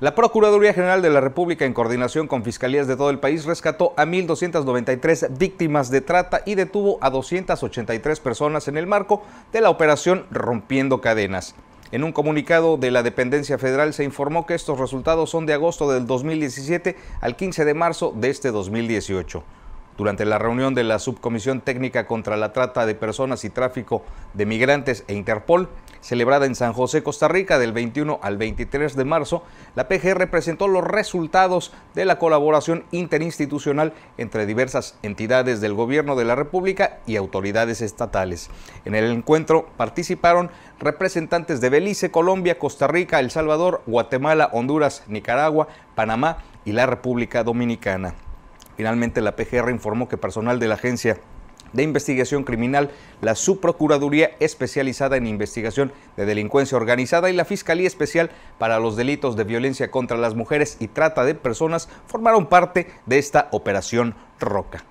La Procuraduría General de la República, en coordinación con fiscalías de todo el país, rescató a 1.293 víctimas de trata y detuvo a 283 personas en el marco de la operación Rompiendo Cadenas. En un comunicado de la dependencia federal se informó que estos resultados son de agosto del 2017 al 15 de marzo de este 2018. Durante la reunión de la Subcomisión Técnica contra la Trata de Personas y Tráfico de Migrantes e Interpol, celebrada en San José, Costa Rica, del 21 al 23 de marzo, la PGR presentó los resultados de la colaboración interinstitucional entre diversas entidades del Gobierno de la República y autoridades estatales. En el encuentro participaron representantes de Belice, Colombia, Costa Rica, El Salvador, Guatemala, Honduras, Nicaragua, Panamá y la República Dominicana. Finalmente, la PGR informó que personal de la agencia de Investigación Criminal, la Subprocuraduría Especializada en Investigación de Delincuencia Organizada y la Fiscalía Especial para los Delitos de Violencia contra las Mujeres y Trata de Personas formaron parte de esta operación Roca.